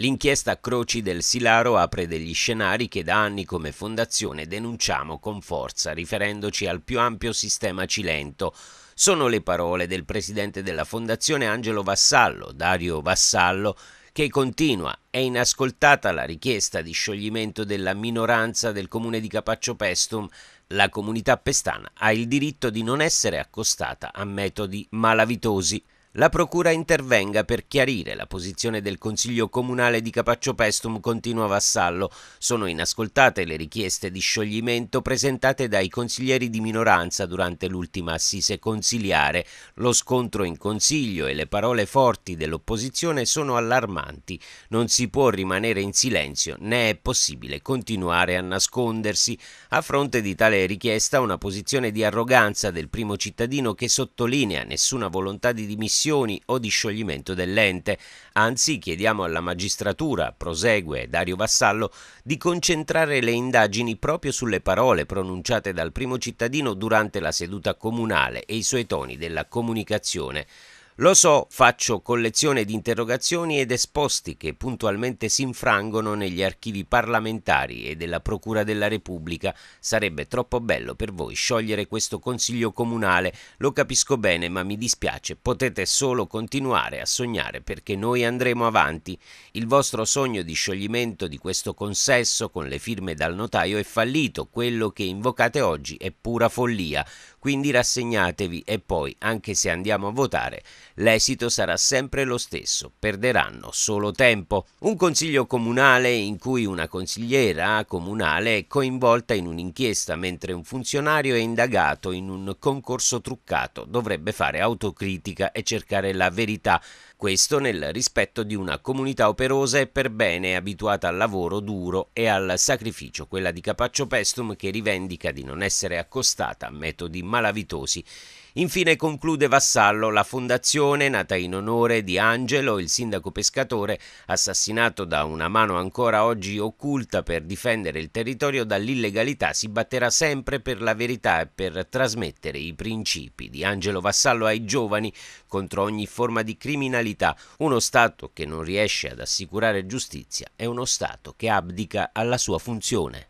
L'inchiesta Croci del Silaro apre degli scenari che da anni come fondazione denunciamo con forza, riferendoci al più ampio sistema cilento. Sono le parole del presidente della fondazione Angelo Vassallo, Dario Vassallo, che continua è inascoltata la richiesta di scioglimento della minoranza del comune di Capaccio Pestum. La comunità pestana ha il diritto di non essere accostata a metodi malavitosi la Procura intervenga per chiarire la posizione del Consiglio Comunale di Capaccio Pestum Continua Vassallo. Sono inascoltate le richieste di scioglimento presentate dai consiglieri di minoranza durante l'ultima assise consiliare. Lo scontro in Consiglio e le parole forti dell'opposizione sono allarmanti. Non si può rimanere in silenzio né è possibile continuare a nascondersi. A fronte di tale richiesta una posizione di arroganza del primo cittadino che sottolinea nessuna volontà di dimissione dimissioni o di scioglimento dell'ente. Anzi, chiediamo alla magistratura, prosegue Dario Vassallo, di concentrare le indagini proprio sulle parole pronunciate dal primo cittadino durante la seduta comunale e i suoi toni della comunicazione. Lo so, faccio collezione di interrogazioni ed esposti che puntualmente si infrangono negli archivi parlamentari e della Procura della Repubblica. Sarebbe troppo bello per voi sciogliere questo Consiglio Comunale. Lo capisco bene, ma mi dispiace. Potete solo continuare a sognare perché noi andremo avanti. Il vostro sogno di scioglimento di questo consesso con le firme dal notaio è fallito. Quello che invocate oggi è pura follia. Quindi rassegnatevi e poi, anche se andiamo a votare, L'esito sarà sempre lo stesso, perderanno solo tempo. Un consiglio comunale in cui una consigliera comunale è coinvolta in un'inchiesta mentre un funzionario è indagato in un concorso truccato dovrebbe fare autocritica e cercare la verità questo nel rispetto di una comunità operosa e per bene abituata al lavoro duro e al sacrificio, quella di Capaccio Pestum che rivendica di non essere accostata a metodi malavitosi. Infine conclude Vassallo la fondazione nata in onore di Angelo, il sindaco pescatore assassinato da una mano ancora oggi occulta per difendere il territorio dall'illegalità, si batterà sempre per la verità e per trasmettere i principi di Angelo Vassallo ai giovani contro ogni forma di criminalità verità, uno Stato che non riesce ad assicurare giustizia è uno Stato che abdica alla sua funzione.